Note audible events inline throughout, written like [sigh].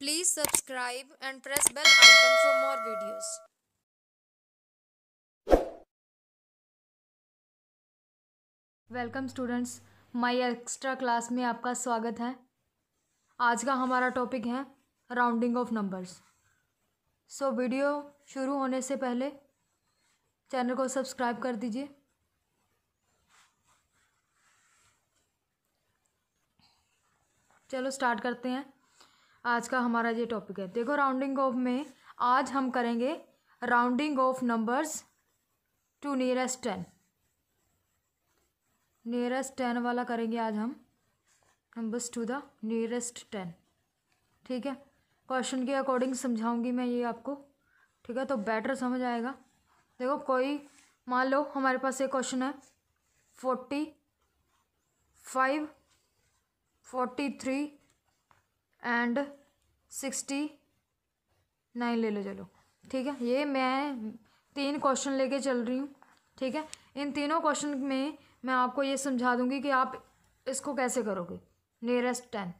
Please subscribe and press bell icon for more videos. Welcome students my extra class में आपका स्वागत है आज का हमारा टॉपिक है rounding off numbers so video शुरू होने से पहले चैनल को सब्सक्राइब कर दीजिए चलो स्टार्ट करते हैं आज का हमारा ये टॉपिक है देखो राउंडिंग ऑफ में आज हम करेंगे rounding off numbers to nearest ten nearest ten वाला करेंगे आज हम numbers to the nearest ten ठीक है क्वेश्चन के अकॉर्डिंग समझाऊंगी मैं ये आपको ठीक है तो बेटर समझ आएगा देखो कोई मान लो हमारे पास एक क्वेश्चन है forty five forty three and sixty nine ले लो चलो ठीक है ये मैं तीन क्वेश्चन लेके चल रही हूँ ठीक है इन तीनों क्वेश्चन में मैं आपको ये समझा दूँगी कि आप इसको कैसे करोगे नियरेस्ट टेन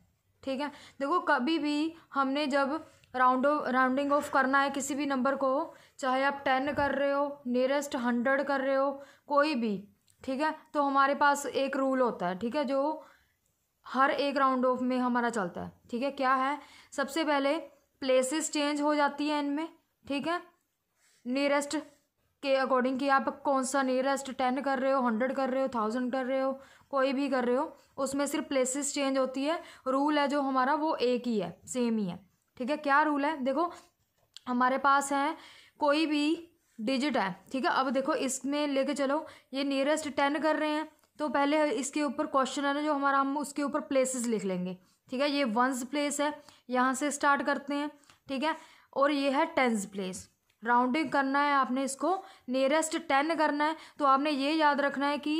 ठीक है देखो कभी भी हमने जब राउंड राउंडिंग ऑफ करना है किसी भी नंबर को चाहे आप टेन कर रहे हो नियरेस्ट हंड्रेड कर रहे हो कोई भी ठीक है तो हमारे पास एक रूल होता है ठीक है जो हर एक राउंड ऑफ में हमारा चलता है ठीक है क्या है सबसे पहले प्लेसेस चेंज हो जाती है इनमें ठीक है नियरेस्ट के अकॉर्डिंग कि आप कौन सा नियरेस्ट टेन कर रहे हो हंड्रेड कर रहे हो थाउजेंड कर रहे हो कोई भी कर रहे हो उसमें सिर्फ प्लेसेस चेंज होती है रूल है जो हमारा वो एक ही है सेम ही है ठीक है क्या रूल है देखो हमारे पास है कोई भी डिजिट है ठीक है अब देखो इसमें लेके चलो ये नियरेस्ट टेन कर रहे हैं तो पहले इसके ऊपर क्वेश्चन है ना जो हमारा हम उसके ऊपर प्लेसेस लिख लेंगे ठीक है ये वंस प्लेस है यहाँ से स्टार्ट करते हैं ठीक है और ये है टेंस प्लेस राउंडिंग करना है आपने इसको नियरेस्ट टेन करना है तो आपने ये याद रखना है कि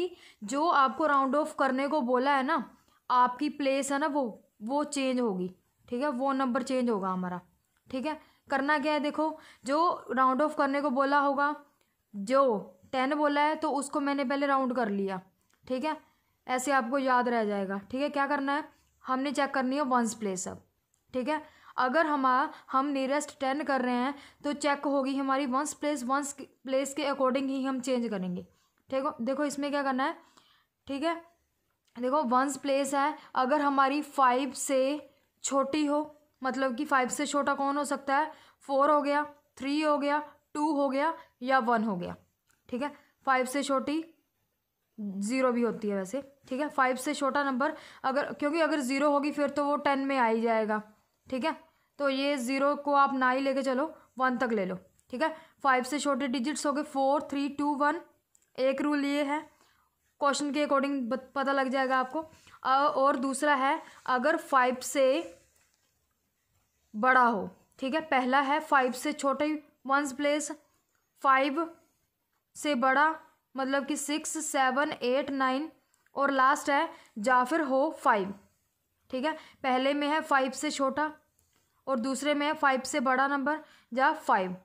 जो आपको राउंड ऑफ करने को बोला है ना आपकी प्लेस है ना वो वो चेंज होगी ठीक है वो नंबर चेंज होगा हमारा ठीक है करना क्या है देखो जो राउंड ऑफ करने को बोला होगा जो टेन बोला है तो उसको मैंने पहले राउंड कर लिया ठीक है ऐसे आपको याद रह जाएगा ठीक है क्या करना है हमने चेक करनी है वंस प्लेस अब ठीक है अगर हम हम नियरेस्ट टेन कर रहे हैं तो चेक होगी हमारी वंस प्लेस वंस प्लेस के अकॉर्डिंग ही हम चेंज करेंगे ठीक हो देखो इसमें क्या करना है ठीक है देखो वंस प्लेस है अगर हमारी फाइव से छोटी हो मतलब कि फाइव से छोटा कौन हो सकता है फोर हो गया थ्री हो गया टू हो गया या वन हो गया ठीक है फाइव से छोटी ज़ीरो भी होती है वैसे ठीक है फाइव से छोटा नंबर अगर क्योंकि अगर ज़ीरो होगी फिर तो वो टेन में आ ही जाएगा ठीक है तो ये ज़ीरो को आप ना ही लेके चलो वन तक ले लो ठीक है फाइव से छोटे डिजिट्स हो गए फोर थ्री टू वन एक रूल ये है क्वेश्चन के अकॉर्डिंग पता लग जाएगा आपको और दूसरा है अगर फाइव से बड़ा हो ठीक है पहला है फाइव से छोटे वंस प्लेस फाइव से बड़ा मतलब कि सिक्स सेवन एट नाइन और लास्ट है जाफिर हो फाइव ठीक है पहले में है फाइव से छोटा और दूसरे में है फाइव से बड़ा नंबर या फाइव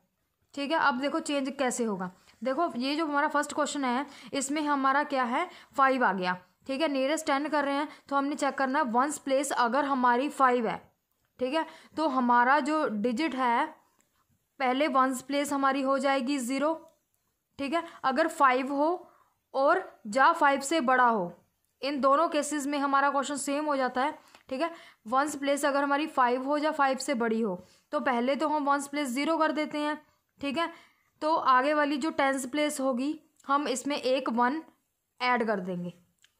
ठीक है अब देखो चेंज कैसे होगा देखो ये जो हमारा फर्स्ट क्वेश्चन है इसमें हमारा क्या है फाइव आ गया ठीक है नियरेस्ट टेन कर रहे हैं तो हमने चेक करना है वंस प्लेस अगर हमारी फाइव है ठीक है तो हमारा जो डिजिट है पहले वंस प्लेस हमारी हो जाएगी ज़ीरो ठीक है अगर फाइव हो और जा फाइव से बड़ा हो इन दोनों केसेस में हमारा क्वेश्चन सेम हो जाता है ठीक है वंस प्लेस अगर हमारी फाइव हो या फाइव से बड़ी हो तो पहले तो हम वंस प्लेस ज़ीरो कर देते हैं ठीक है तो आगे वाली जो टेंस प्लेस होगी हम इसमें एक वन ऐड कर देंगे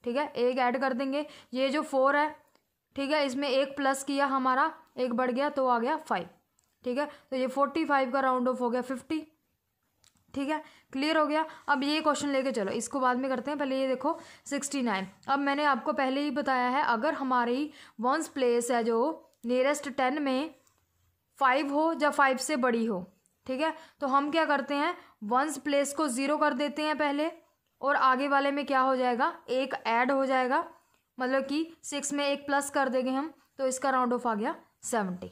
ठीक है एक ऐड कर देंगे ये जो फोर है ठीक है इसमें एक प्लस किया हमारा एक बढ़ गया तो आ गया फाइव ठीक है तो ये फोर्टी फाइव का राउंड ऑफ हो गया फिफ्टी ठीक है क्लियर हो गया अब ये क्वेश्चन लेके चलो इसको बाद में करते हैं पहले ये देखो सिक्सटी नाइन अब मैंने आपको पहले ही बताया है अगर हमारी वंस प्लेस है जो नियरेस्ट टेन में फाइव हो या फाइव से बड़ी हो ठीक है तो हम क्या करते हैं वंस प्लेस को ज़ीरो कर देते हैं पहले और आगे वाले में क्या हो जाएगा एक ऐड हो जाएगा मतलब कि सिक्स में एक प्लस कर देंगे हम तो इसका राउंड ऑफ आ गया सेवेंटी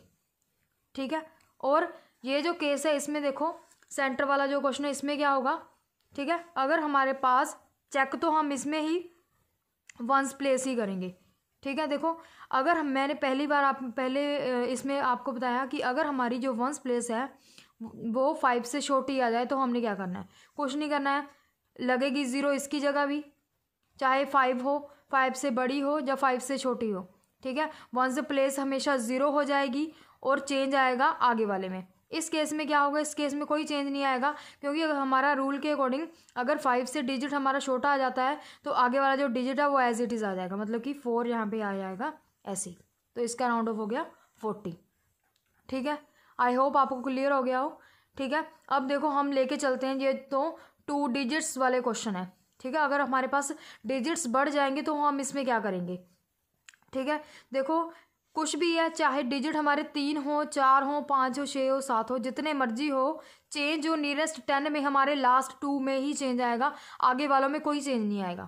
ठीक है और ये जो केस है इसमें देखो सेंटर वाला जो क्वेश्चन है इसमें क्या होगा ठीक है अगर हमारे पास चेक तो हम इसमें ही वंस प्लेस ही करेंगे ठीक है देखो अगर हम मैंने पहली बार आप पहले इसमें आपको बताया कि अगर हमारी जो वंस प्लेस है वो फाइव से छोटी आ जाए तो हमने क्या करना है कुछ नहीं करना है लगेगी ज़ीरो इसकी जगह भी चाहे फाइव हो फाइव से बड़ी हो या फाइव से छोटी हो ठीक है वंस प्लेस हमेशा ज़ीरो हो जाएगी और चेंज आएगा आगे वाले में इस केस में क्या होगा इस केस में कोई चेंज नहीं आएगा क्योंकि हमारा रूल के अकॉर्डिंग अगर फाइव से डिजिट हमारा छोटा आ जाता है तो आगे वाला जो डिजिट है वो एज इट इज़ आ जाएगा मतलब कि फोर यहाँ पे आ जाएगा ऐसे तो इसका राउंड ऑफ हो गया फोर्टी ठीक है आई होप आपको क्लियर हो गया हो ठीक है अब देखो हम लेके चलते हैं ये तो टू डिजिट्स वाले क्वेश्चन है ठीक है अगर हमारे पास डिजिट्स बढ़ जाएंगे तो हम इसमें क्या करेंगे ठीक है देखो कुछ भी है चाहे डिजिट हमारे तीन हो चार हो पाँच हो छः हो सात हो जितने मर्जी हो चेंज हो नियरेस्ट टेन में हमारे लास्ट टू में ही चेंज आएगा आगे वालों में कोई चेंज नहीं आएगा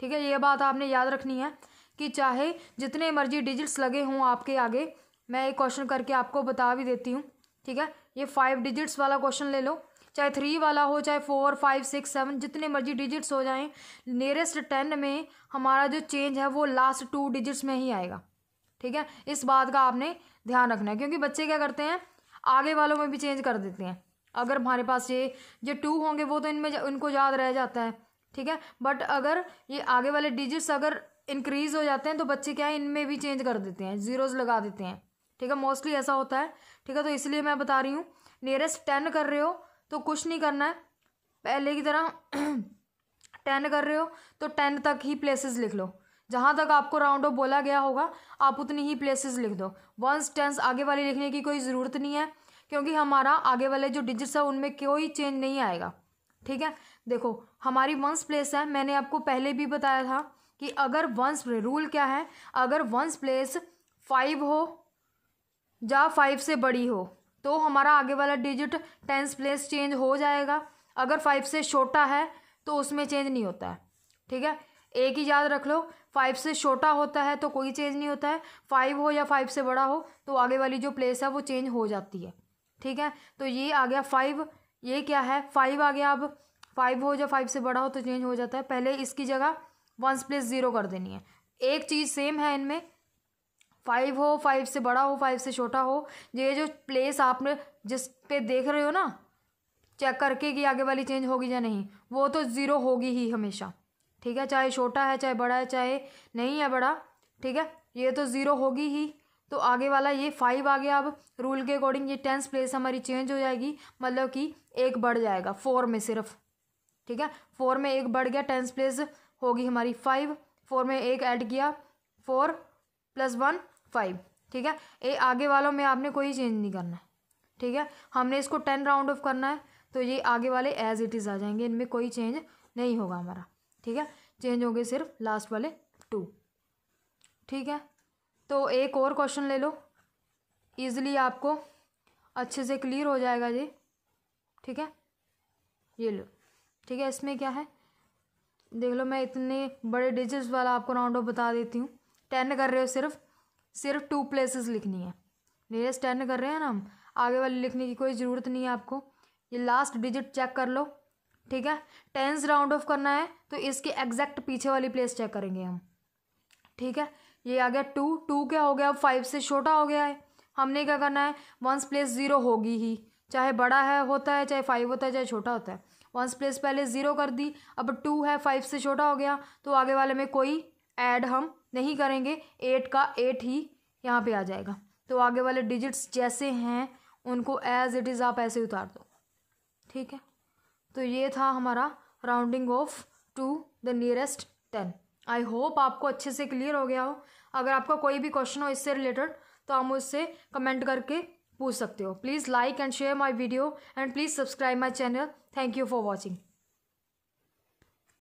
ठीक है ये बात आपने याद रखनी है कि चाहे जितने मर्जी डिजिट्स लगे हों आपके आगे मैं एक क्वेश्चन करके आपको बता भी देती हूँ ठीक है ये फाइव डिजिट्स वाला क्वेश्चन ले लो चाहे थ्री वाला हो चाहे फोर फाइव सिक्स सेवन जितने मर्जी डिजिट्स हो जाएं नियरेस्ट टेन में हमारा जो चेंज है वो लास्ट टू डिजिट्स में ही आएगा ठीक है इस बात का आपने ध्यान रखना है क्योंकि बच्चे क्या करते हैं आगे वालों में भी चेंज कर देते हैं अगर हमारे पास ये जो टू होंगे वो तो इनमें इनको याद रह जाता है ठीक है बट अगर ये आगे वाले डिजिट्स अगर इंक्रीज हो जाते हैं तो बच्चे क्या है इनमें भी चेंज कर देते हैं जीरोज लगा देते हैं ठीक है मोस्टली ऐसा होता है ठीक है तो इसलिए मैं बता रही हूँ नियरेस्ट टेन कर रहे हो तो कुछ नहीं करना है पहले की तरह टेन [clears throat] कर रहे हो तो टेन तक ही प्लेसेस लिख लो जहाँ तक आपको राउंड ऑफ बोला गया होगा आप उतनी ही प्लेसेस लिख दो वंस टेंस आगे वाले लिखने की कोई ज़रूरत नहीं है क्योंकि हमारा आगे वाले जो डिजिट्स है उनमें कोई चेंज नहीं आएगा ठीक है देखो हमारी वंस प्लेस है मैंने आपको पहले भी बताया था कि अगर वंस रूल क्या है अगर वंस प्लेस फाइव हो या फाइव से बड़ी हो तो हमारा आगे वाला डिजिट टेंस प्लेस चेंज हो जाएगा अगर फाइव से छोटा है तो उसमें चेंज नहीं होता है ठीक है एक ही याद रख लो फाइव से छोटा होता है तो कोई चेंज नहीं होता है फाइव हो या फाइव से बड़ा हो तो आगे वाली जो प्लेस है वो चेंज हो जाती है ठीक है तो ये आ गया फाइव ये क्या है फाइव आ गया अब फाइव हो या फाइव से बड़ा हो तो चेंज हो जाता है पहले इसकी जगह वंस प्लेस ज़ीरो कर देनी है एक चीज़ सेम है इनमें फाइव हो फाइव से बड़ा हो फाइव से छोटा हो ये जो प्लेस आपने जिस पे देख रहे हो ना चेक करके कि आगे वाली चेंज होगी या नहीं वो तो ज़ीरो होगी ही हमेशा ठीक है चाहे छोटा है चाहे बड़ा है चाहे नहीं है बड़ा ठीक है ये तो ज़ीरो होगी ही तो आगे वाला ये फाइव आ गया अब रूल के अकॉर्डिंग ये टेंस प्लेस हमारी चेंज हो जाएगी मतलब कि एक बढ़ जाएगा फोर में सिर्फ ठीक है फोर में एक बढ़ गया टेंस प्लेस होगी हमारी फाइव फोर में एक ऐड किया फोर प्लस वन फाइव ठीक है ये आगे वालों में आपने कोई चेंज नहीं करना ठीक है हमने इसको टेन राउंड ऑफ करना है तो ये आगे वाले एज इट इज़ आ जाएंगे इनमें कोई चेंज नहीं होगा हमारा ठीक है चेंज हो गए सिर्फ लास्ट वाले टू ठीक है तो एक और क्वेश्चन ले लो ईज़िली आपको अच्छे से क्लियर हो जाएगा जी ठीक है ये लो ठीक है इसमें क्या है देख लो मैं इतने बड़े डिजिट्स वाला आपको राउंड ऑफ बता देती हूँ टेन कर रहे हो सिर्फ सिर्फ टू प्लेसेस लिखनी है नियरेस्ट टेन कर रहे हैं ना हम आगे वाले लिखने की कोई ज़रूरत नहीं है आपको ये लास्ट डिजिट चेक कर लो ठीक है टेंस राउंड ऑफ करना है तो इसके एग्जैक्ट पीछे वाली प्लेस चेक करेंगे हम ठीक है ये आ गया टू टू क्या हो गया अब फाइव से छोटा हो गया है हमने क्या करना है वंस प्लेस ज़ीरो होगी ही चाहे बड़ा है होता है चाहे फाइव होता है चाहे छोटा होता है वंस प्लेस पहले ज़ीरो कर दी अब टू है फाइव से छोटा हो गया तो आगे वाले में कोई ऐड हम नहीं करेंगे एट का एट ही यहाँ पे आ जाएगा तो आगे वाले डिजिट्स जैसे हैं उनको एज इट इज़ आप ऐसे उतार दो ठीक है तो ये था हमारा rounding off to the nearest ten I hope आपको अच्छे से क्लियर हो गया हो अगर आपका कोई भी क्वेश्चन हो इससे रिलेटेड तो आप मुझसे कमेंट करके पूछ सकते हो please like and share my video and please subscribe my channel thank you for watching